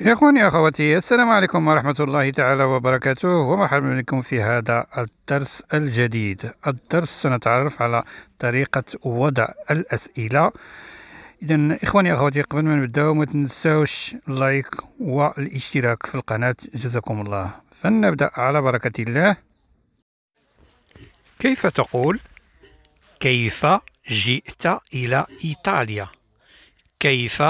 إخواني أخواتي السلام عليكم ورحمة الله تعالى وبركاته ومرحبا بكم في هذا الدرس الجديد الدرس سنتعرف على طريقة وضع الأسئلة إذا إخواني أخواتي قبل ما نبداو ما تنساوش اللايك والاشتراك في القناة جزاكم الله فلنبدأ على بركة الله كيف تقول كيف جئت إلى إيطاليا كيف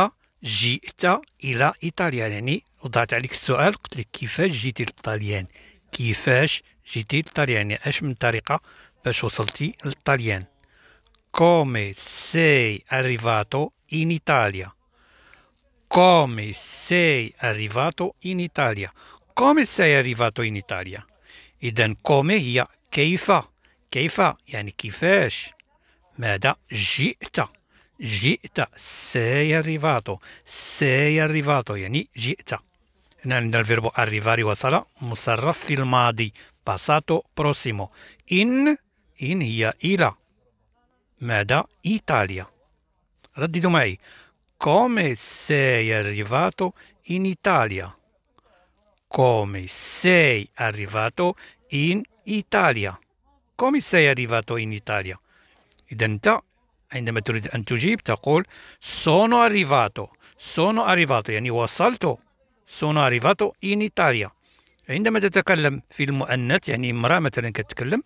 جئت إلى إيطاليا يعني وضعت عليك السؤال قلت لك كيفاش جيتي للطليان كيفاش جيتي للطليان يعني اش من طريقة باش وصلتي للطليان كومي سي arrivato in Italia كومي سي arrivato in Italia كومي سي arrivato in Italia إذا كومي هي كيف كيف يعني كيفاش ماذا جئت Ji'ta, sei arrivato, sei arrivato, yani ji'ta. Nel verbo arrivare wasala, musarraf fil madi, passato prossimo. In, in هي إلى ماذا Italia. رددوا معي come sei arrivato in Italia come sei arrivato in Italia come sei arrivato in Italia إذا عندما تريد أن تجيب تقول sono arrivato sono arrivato يعني وصلت sono arrivato in Italia عندما تتكلم في المؤنث يعني امرأة مثلا كتكلم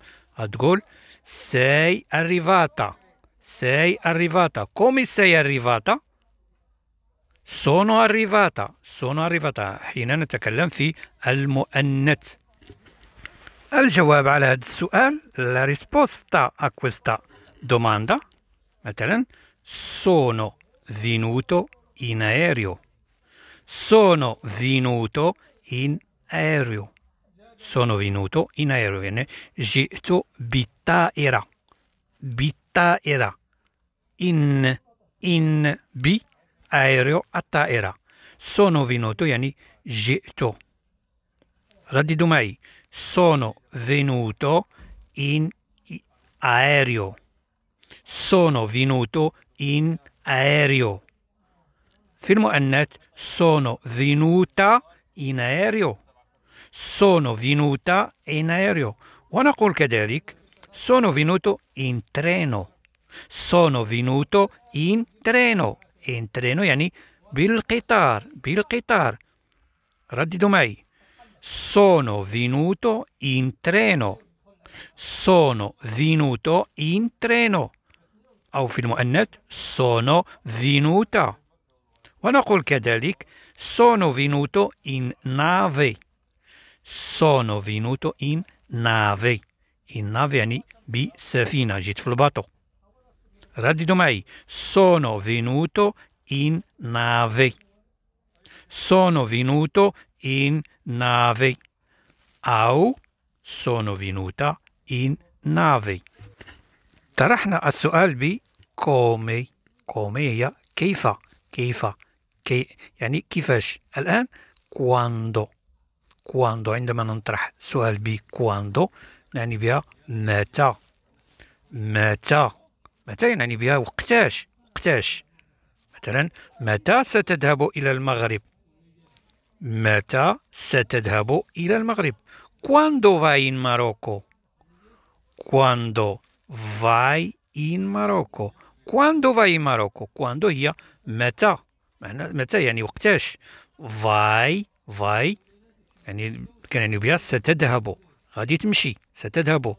تقول sei arrivata sei arrivata come sei arrivata sono arrivata sono arrivata حين نتكلم في المؤنث الجواب على هذا السؤال la risposta a questa domanda Altern, sono venuto in aereo. Sono venuto in aereo. Sono venuto in aereo. Viene era. Bitta era. In, in, bi, aereo, era. Sono venuto, yani jito. Raddi mai. Sono venuto in aereo sono venuto in aereo. Firmo annet sono venuta in aereo. Sono venuta in aereo. ونقول كذلك sono venuto in treno. Sono venuto in treno. In treno يعني بالقطار بالقطار. رددوا معي. Sono venuto in treno. Sono venuto in treno. أو في المؤنث سونو فينوتا ونقول كذلك سونو فينوتو إن نافي سونو فينوتو إن نافي إن نافي يعني بسفينة جيت في الباطو رددوا معي سونو فينوتو إن نافي سونو فينوتو إن نافي أو سونو فينوتا إن نافي طرحنا السؤال بي كومي كومي هي كيف كيف كي يعني كيفاش الآن كواندو كواندو عندما نطرح سؤال بي كواندو نعني بها متى متى متى يعني بها وقتاش وقتاش مثلا متى ستذهب إلى المغرب متى ستذهب إلى المغرب كواندو فاي إن ماروكو كواندو فاي إن ماروكو كواندو فاي ماروكو كواندو هي متى معنى متى يعني وقتاش فاي فاي يعني كان يعني بها ستذهب غادي تمشي ستذهب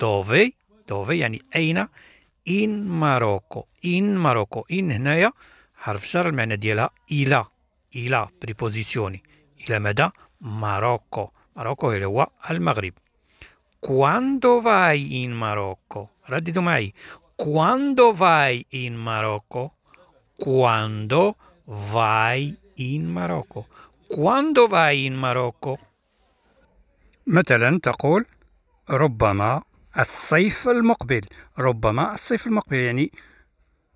دوفي دوفي يعني أين إن ماروكو إن ماروكو إن هنايا حرف جر المعنى ديالها إلى إلى بريبوزيسيوني إلى مدى ماروكو ماروكو هو المغرب كواندو فاي إن ماروكو رددوا معي quando vai in Marocco, quando vai in Marocco, quando vai in Marocco. مثلا تقول ربما الصيف المقبل ربما الصيف المقبل يعني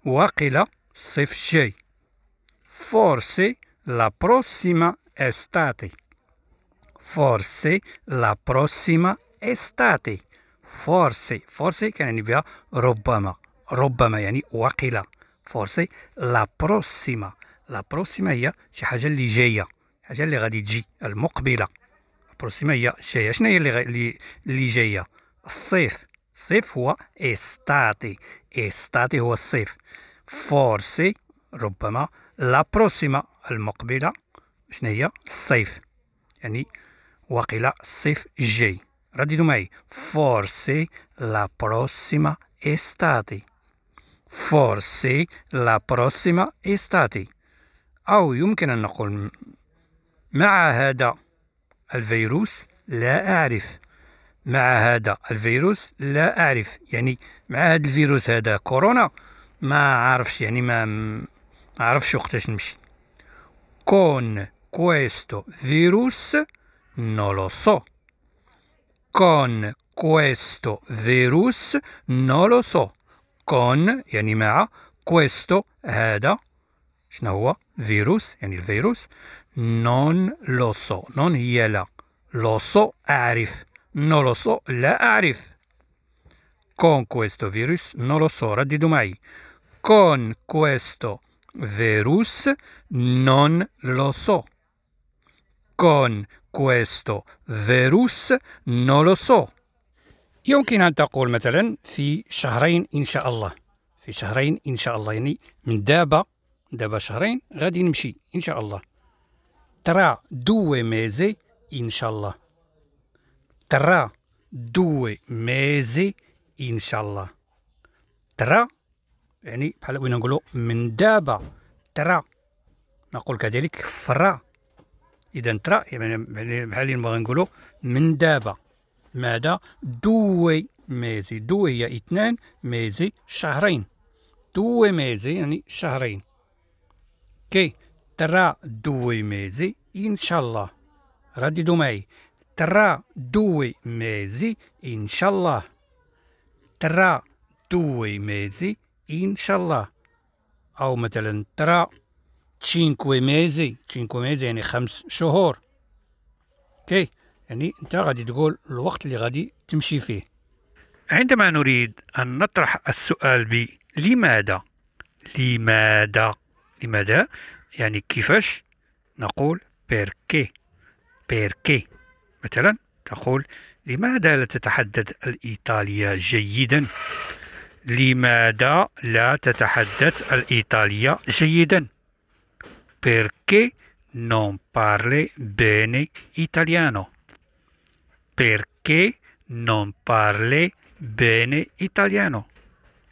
وقيل الصيف الجاي forse la prossima estate forse la prossima estate فورسي فورسي كنعني بها ربما ربما يعني وقيلا فورسي لا بروسيما لا بروسيما هي شي حاجه اللي جايه حاجه اللي غادي تجي المقبله بروسيما هي جايه شنو هي اللي غ... اللي جايه الصيف الصيف هو استاتي استاتي هو الصيف فورسي ربما لا بروسيما المقبله شنو هي الصيف يعني وقيلا الصيف الجاي Radito mai, forse la prossima estate. Forse la prossima estate. أو يمكن أن نقول مع هذا الفيروس لا أعرف مع هذا الفيروس لا أعرف يعني مع هذا الفيروس هذا كورونا ما عارفش يعني ما عارفش وقتاش نمشي كون كويستو فيروس نولو سو con questo virus non lo so كون يعني مع questo هذا شنو هو فيروس يعني الفيروس نون لو سو نون هي لا lo so اعرف non lo so لا اعرف con questo virus non lo so raddido mai con questo virus non lo so con questo فيروس نولو سو يمكن أن تقول مثلا في شهرين إن شاء الله في شهرين إن شاء الله يعني من دابا دابا شهرين غادي نمشي إن شاء الله ترى دوي ميزي إن شاء الله ترى دوي ميزي إن شاء الله ترى يعني بحال وين نقولوا من دابا ترى نقول كذلك فرا اذا ترى يعني بحال اللي نبغي نقولوا من دابا ماذا دوي ميزي دوي هي اثنان ميزي شهرين دوي ميزي يعني شهرين كي ترى دوي ميزي ان شاء الله رددوا معي ترى دوي ميزي ان شاء الله ترى دوي ميزي ان شاء الله او مثلا ترى تشينكوي ميزي تشينكوي ميزي يعني خمس شهور كي يعني انت غادي تقول الوقت اللي غادي تمشي فيه عندما نريد ان نطرح السؤال ب لماذا لماذا لماذا يعني كيفاش نقول بيركي بيركي مثلا تقول لماذا لا تتحدث الإيطالية جيدا لماذا لا تتحدث الإيطالية جيدا Perché non parli bene italiano? Perché non parli bene italiano؟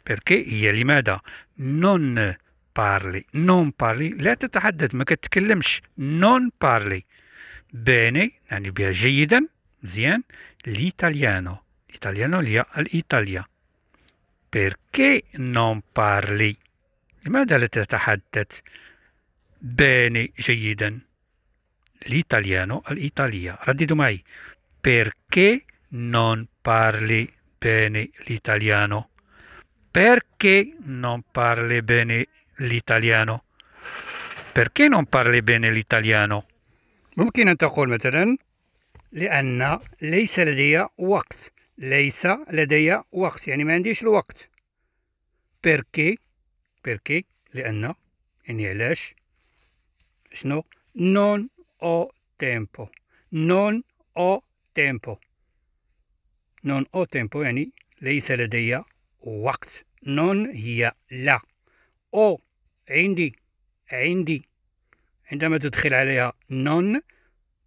بيركي هي لماذا نون بارلي نون بارلي لا تتحدث ما كتتكلمش نون بارلي بيني يعني بها جيدا مزيان ليتاليانو ليتاليانو هي الايطاليا بيركي نون بارلي لماذا لا تتحدث Bene, Jeyiden. L'italiano all'Italia. mai. perché non parli bene l'italiano? Perché non parli bene l'italiano? Perché non parli bene l'italiano? ممكن أن تقول مثلا لأن ليس لدي وقت ليس لدي وقت يعني ما عنديش الوقت perché perché لأن يعني علاش شنو نون او تيمبو نون او تيمبو نون او تيمبو يعني ليس لدي وقت نون هي لا او عندي عندي عندما تدخل عليها نون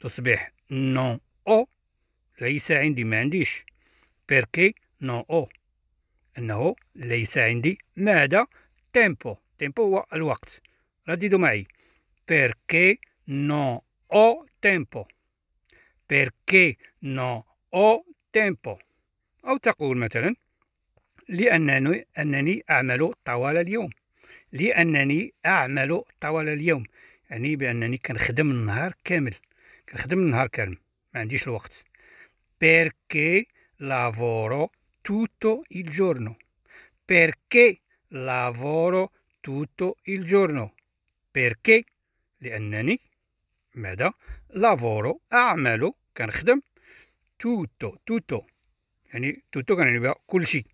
تصبح نون او ليس عندي ما عنديش بيركي نون او انه ليس عندي ماذا تيمبو تيمبو هو الوقت رددوا معي Perché non ho tempo perché non ho tempo أو تقول مثلا لأنني أنني أعمل طوال اليوم لأنني أعمل طوال اليوم يعني بأنني كنخدم النهار كامل كنخدم النهار كامل ما عنديش الوقت perché lavoro tutto il giorno perché lavoro tutto il giorno perché لأنني ماذا لافورو أعمل كنخدم توتو توتو يعني توتو كنعني بها كلشي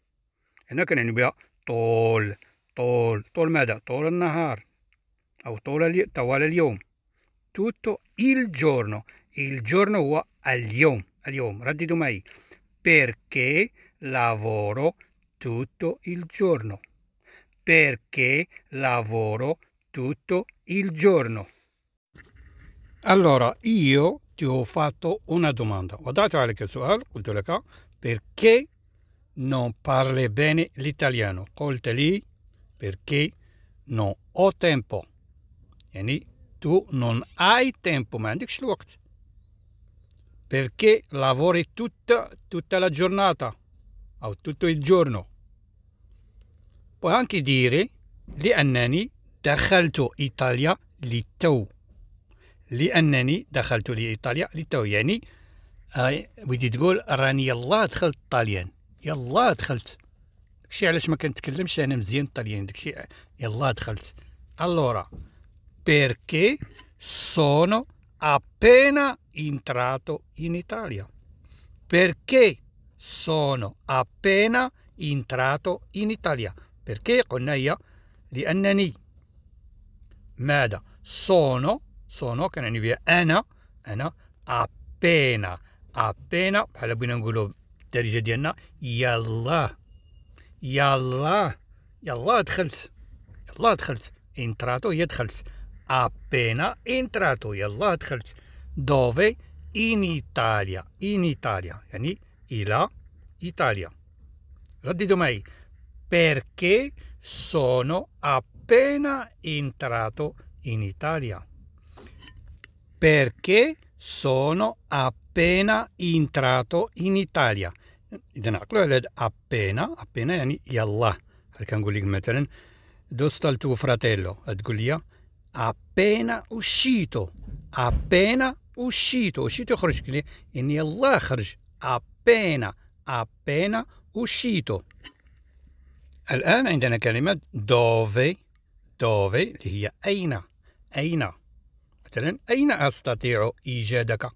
هنا كنعني بها طول طول طول ماذا طول النهار أو طول طوال اليوم توتو il giorno il giorno هو اليوم اليوم رددوا معي perché lavoro tutto il giorno perché lavoro tutto il giorno allora, io ti ho fatto una domanda. Perché non parli bene l'italiano? Colte lì perché non ho tempo. Yani, tu non hai tempo, ma andicci l'uoct. Perché lavori tutta, tutta la giornata o tutto il giorno. Puoi anche dire, anni, لأنني دخلت إيطاليا للتو. لانني دخلت لايطاليا للتو يعني بغيتي آه، تقول راني يلاه دخلت الطليان يلاه دخلت داكشي علاش ما كنتكلمش انا مزيان الطليان داكشي يلاه دخلت الورا بيركي sono appena entrato in Italia perché sono appena entrato in Italia perché قلنا هي لانني ماذا sono sono كنعنيو بها انا انا ابينا ابينا بحال بغينا نقولوا الدارجه ديالنا يلاه يلاه يلاه دخلت يلاه دخلت انتراتو هي دخلت appena entrato يلا دخلت dove in Italia in Italia يعني إلى إيطاليا رددوا معي perché sono appena entrato in Italia perché sono appena entrato in Italia. إذا عقلوا على appena appena يعني يلا كنقول لك مثلا دوست al tuo fratello تقول لي appena uscito appena uscito uscito يخرج لي يعني يلا appena appena uscito الآن عندنا كلمة dove dove اللي هي أين أين مثلا أين أستطيع إيجادك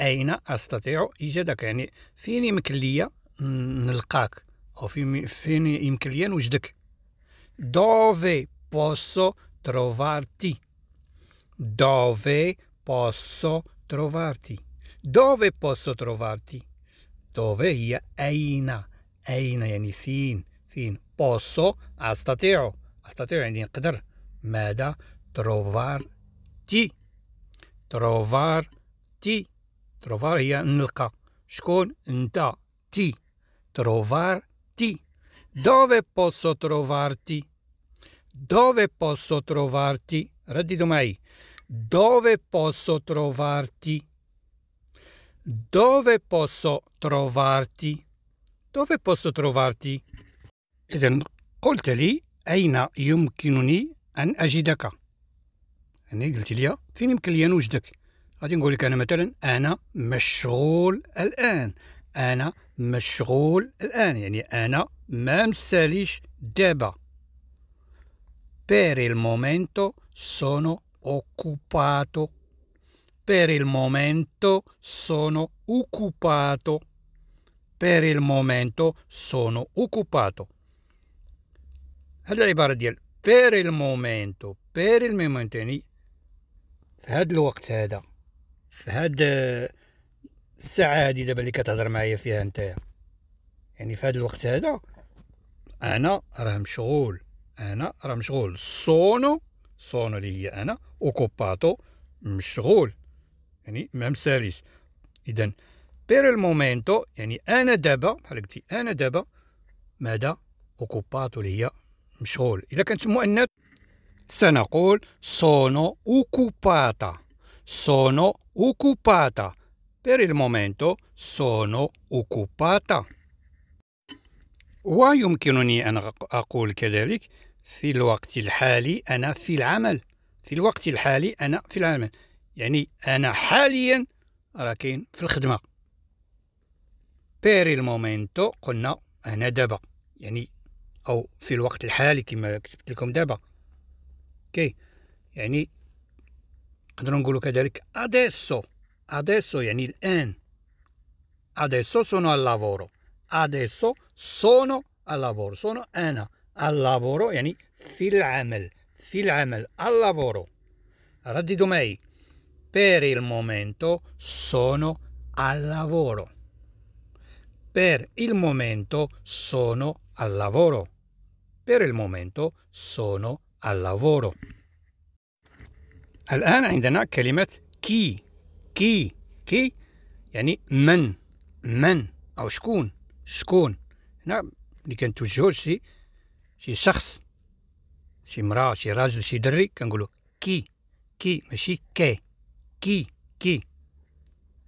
أين أستطيع إيجادك يعني فين يمكن لي نلقاك أو فين يمكن لي نوجدك dove posso trovarti dove posso trovarti dove posso trovarti dove هي أين أين يعني فين فين posso أستطيع أستطيع يعني نقدر ماذا trovarti تروفار تي تروفار هي نلقى شكون انت تي تروفار تي dove posso trovarti dove posso trovarti رددوا معي dove posso trovarti dove posso trovarti dove posso trovarti إذا قلت لي أين يمكنني أن أجدك يعني قلتي لي فين يمكن لي نوجدك غادي نقول لك انا مثلا انا مشغول الان انا مشغول الان يعني انا ما مساليش دابا per il momento sono occupato per il momento sono occupato per il momento sono occupato هذه العبارة ديال per il momento per il momento يعني في هذا الوقت هذا في هذا آه، الساعه هذه دابا اللي كتهضر معايا فيها نتايا يعني في هذا الوقت هذا انا راه مشغول انا راه مشغول صونو صونو اللي هي انا اوكوباتو مشغول يعني ما مساليش اذا بير المومينتو يعني انا دابا بحال قلتي انا دابا ماذا اوكوباتو اللي هي مشغول الا كانت مؤنث سنقول sono occupata sono occupata per il momento sono occupata ويمكنني أن أقول كذلك في الوقت الحالي أنا في العمل في الوقت الحالي أنا في العمل يعني أنا حاليا راكين في الخدمة بير المومنتو قلنا أنا دابا يعني أو في الوقت الحالي كما كتبت لكم دابا اوكي يعني نقدروا نقولوا كذلك adesso adesso يعني الان adesso sono al lavoro adesso sono al lavoro sono انا al lavoro يعني في العمل في العمل al lavoro رددوا معي per il momento sono al lavoro per il momento sono al lavoro per il momento sono al lavoro اللافورو الآن عندنا كلمة كي كي كي يعني من من أو شكون شكون هنا اللي كنتوجهو شي شي شخص شي مرأة شي راجل شي دري كنقولو كي كي ماشي كي كي كي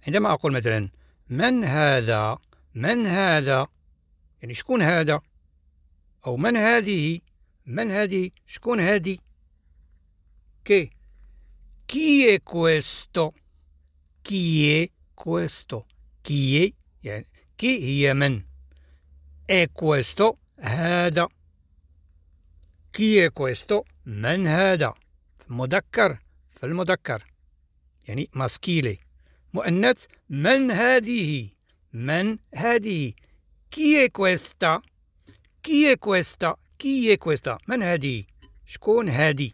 عندما أقول مثلا من هذا من هذا يعني شكون هذا أو من هذه من هادي شكون هادي كي كي è إيه questo كي è إيه questo كي è إيه يعني كي هي من اي كويستو هذا كي è questo من هذا مذكر في المذكر يعني ماسكيلي مؤنث من هذه من هذه كي è questa كي è questa كي كويستا من هادي شكون هادي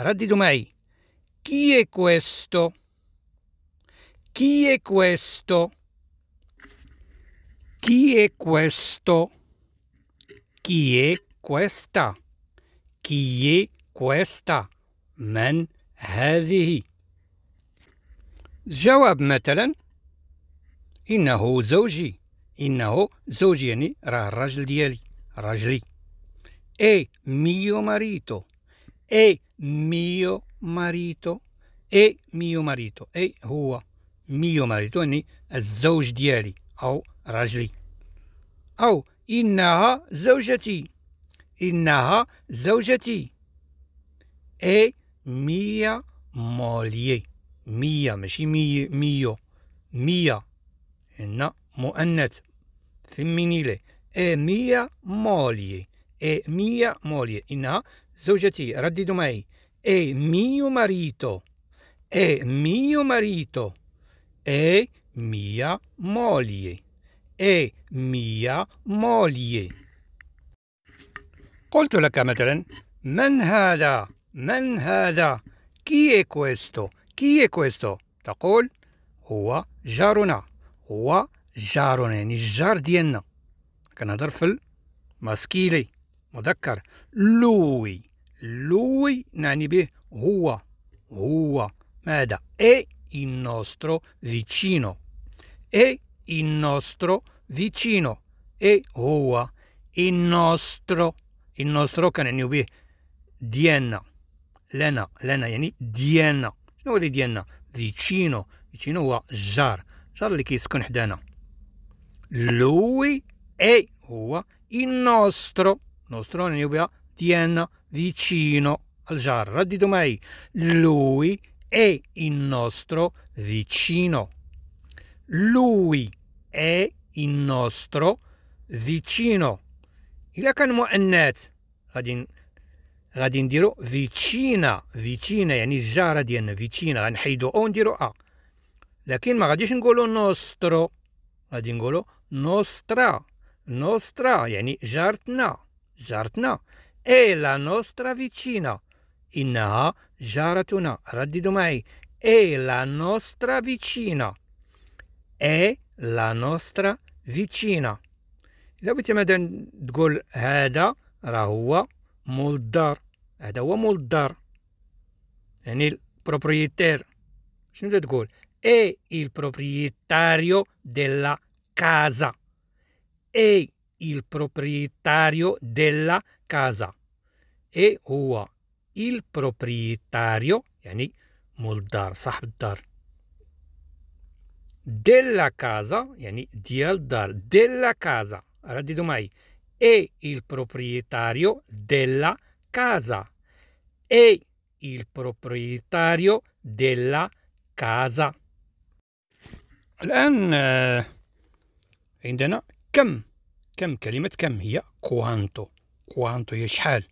رددوا معي كي كويستو كي كويستو كي كويستو كي كويستا كي كويستا من هذه جواب مثلا إنه زوجي إنه زوجي يعني راه الراجل ديالي راجلي è e mio marito, è e mio marito, è e mio marito، أي هو ميو marito يعني الزوج ديالي أو رجلي أو إنها زوجتي إنها زوجتي è mia moglie ميا ماشي مي ميو ميا هنا مؤنث فيمينيلي è ميا moglie e mia moglie Inna, Zaujati, Raddidomei, e mio marito, e mio marito, e mia moglie, e mia moglie. قلت لك مثلا من هذا من هذا chi è questo chi è questo تقول هو جارنا هو جارنا نجار ديالنا كنهضر في الماسكيلي مذكر لوي lui يعني به هو هو ماذا è il nostro vicino è il nostro vicino è هو il nostro il nostro كان يعني به ديالنا لنا لنا يعني ديالنا شنو هو اللي ديالنا vicino vicino هو الجار الجار اللي كيسكن حدانا lui è هو il nostro Nostrone Nubia tiene vicino al jar. Radito mai, lui è il nostro vicino. Lui è il nostro vicino. إلا كان مؤنث غادي غادي نديرو فيتشينا فيتشينا يعني الجارة ديالنا فيتشينا غنحيدو أو نديرو أ لكن ما غاديش نقولو نوسترو غادي نقولو نوسترا نوسترا يعني جارتنا Giardno è la nostra vicina. إنها جارتنا رددوا معي è la nostra vicina è la nostra vicina إذا بغيتي مثلا تقول هذا راه هو مول الدار هذا هو مول الدار يعني البروبريتير شنو تقول è il proprietario della casa è il proprietario della casa. E هو البروبريتاريو يعني مولدار صاحب الدار della casa يعني ديال della casa رددوا mai. e il proprietario della casa e il proprietario della casa الآن عندنا كم كم كلمة كم هي كوانتو كوانتو هي شحال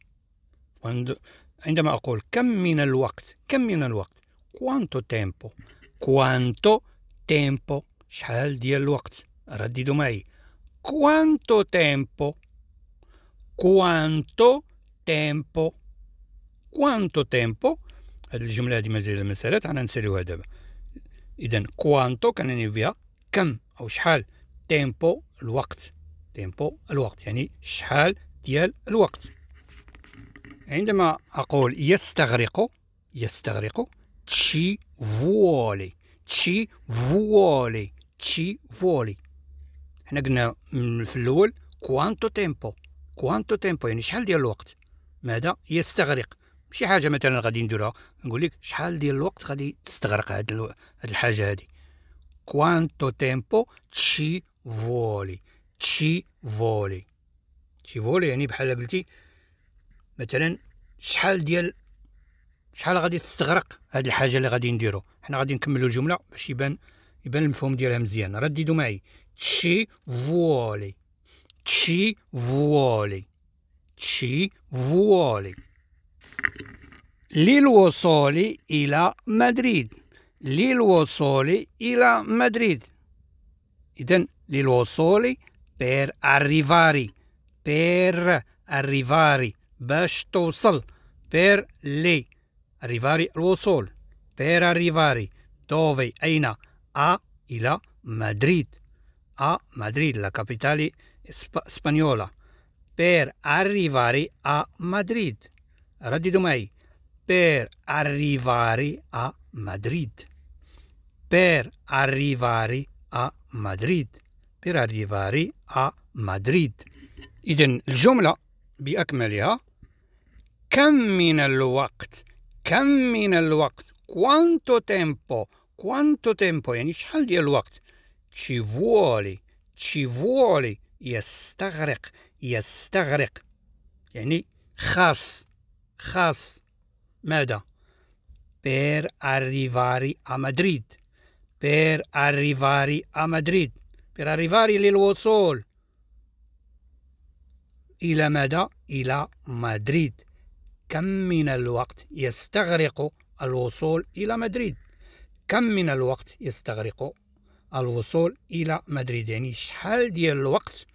عندما أقول كم من الوقت كم من الوقت كوانتو تيمبو كوانتو تيمبو شحال ديال الوقت رددوا معي كوانتو تيمبو كوانتو تيمبو كوانتو تيمبو هاد الجملة هادي مازال ما سالات أنا نساليوها دابا إذا كوانتو كنعني فيها كم أو شحال تيمبو الوقت تيمبو الوقت يعني شحال ديال الوقت عندما أقول يستغرق يستغرق تشي فولي تشي فولي تشي فولي حنا قلنا في الأول كوانتو تيمبو كوانتو تيمبو يعني شحال ديال الوقت ماذا يستغرق شي حاجه مثلا غادي نديرها نقول لك شحال ديال الوقت غادي تستغرق هاد, الحاجه هادي كوانتو تيمبو تشي فولي تشي فولي تشي فولي يعني بحال قلتي مثلا شحال ديال شحال غادي تستغرق هاد الحاجه اللي غادي نديرو حنا غادي نكملو الجمله باش يبان يبان المفهوم ديالها مزيان رددوا معي تشي فولي تشي فولي تشي فولي للوصول الى مدريد للوصول الى مدريد اذا للوصول per arrivare, per arrivare, باش توصل, per le, arrivare sol, per arrivare, dove, aina, a, ila, Madrid, a Madrid, la capitale sp- spagnola, per arrivare a Madrid, radidumei, per arrivare a Madrid, per arrivare a Madrid, per arrivare a Madrid. مدريد إذا الجملة بأكملها كم من الوقت كم من الوقت كوانتو تيمبو كوانتو تيمبو يعني شحال ديال الوقت تشي vuole تشي vuole يستغرق يستغرق يعني خاص خاص ماذا بير اريفاري ا مدريد بير اريفاري ا مدريد per arrivare للوصول إلى مدى؟ إلى مدريد كم من الوقت يستغرق الوصول إلى مدريد كم من الوقت يستغرق الوصول إلى مدريد يعني شحال ديال الوقت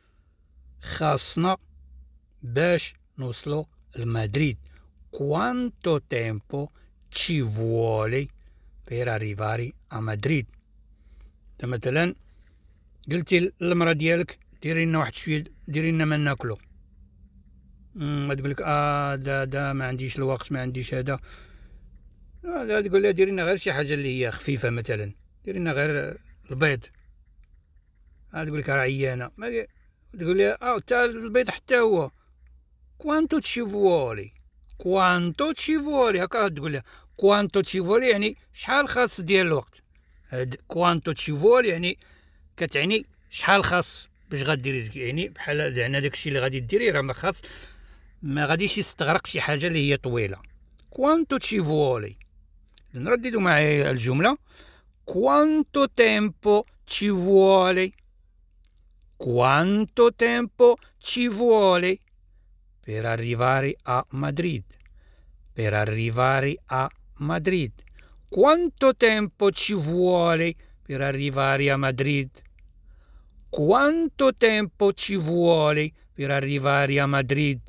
خاصنا باش نوصلو لمدريد كوانتو تيمبو تشي فوالي per أريفاري أ مدريد؟ مثلا قلتي للمرا ديالك ديري لنا واحد شويه ديري لنا ما ناكلو تقول لك اه دا دا ما عنديش الوقت ما عنديش هذا آه، لا تقول لها ديري لنا غير شي حاجه اللي هي خفيفه مثلا ديري لنا غير البيض آه، تقول لك راه عيانه ما تقول لها اه حتى البيض حتى هو كوانتو تشي فولي كوانتو تشي فولي هكا تقول لها كوانتو تشي فولي يعني شحال خاص ديال الوقت هاد كوانتو تشي فولي يعني كتعني شحال خاص باش غديري يعني بحال زعما داكشي اللي غادي ديري راه ما خاص ما غاديش يستغرق شي حاجه اللي هي طويله كوانتو تشي فولي نرددوا معايا الجمله كوانتو تيمبو تشي فولي كوانتو تيمبو تشي فولي per arrivare a Madrid? Per arrivare a Madrid. Quanto tempo ci vuole per arrivare a Madrid? quanto tempo ci vuole per arrivare a مدريد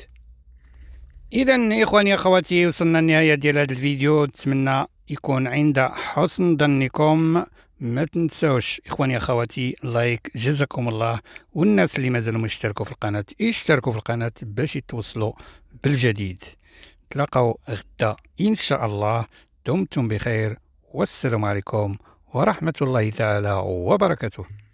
إذا إخواني أخواتي وصلنا لنهاية ديال هذا الفيديو نتمنى يكون عند حسن ظنكم ما تنساوش إخواني أخواتي لايك جزاكم الله والناس اللي مازالوا مشتركوا في القناة اشتركوا في القناة باش يتوصلوا بالجديد تلاقاو غدا إن شاء الله دمتم بخير والسلام عليكم ورحمة الله تعالى وبركاته